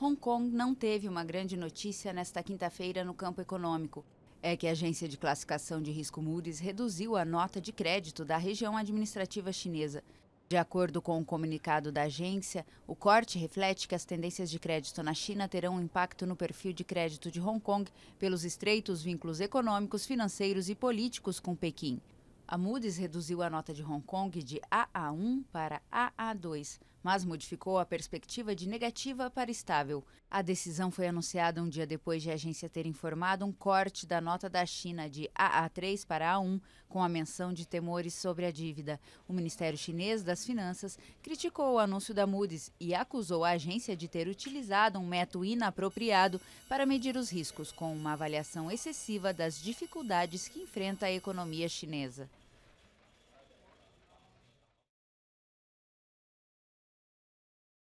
Hong Kong não teve uma grande notícia nesta quinta-feira no campo econômico. É que a agência de classificação de risco Moody's reduziu a nota de crédito da região administrativa chinesa. De acordo com o um comunicado da agência, o corte reflete que as tendências de crédito na China terão um impacto no perfil de crédito de Hong Kong pelos estreitos vínculos econômicos, financeiros e políticos com Pequim. A Moody's reduziu a nota de Hong Kong de AA1 para AA2, mas modificou a perspectiva de negativa para estável. A decisão foi anunciada um dia depois de a agência ter informado um corte da nota da China de AA3 para A1, com a menção de temores sobre a dívida. O Ministério Chinês das Finanças criticou o anúncio da Moody's e acusou a agência de ter utilizado um método inapropriado para medir os riscos, com uma avaliação excessiva das dificuldades que enfrenta a economia chinesa.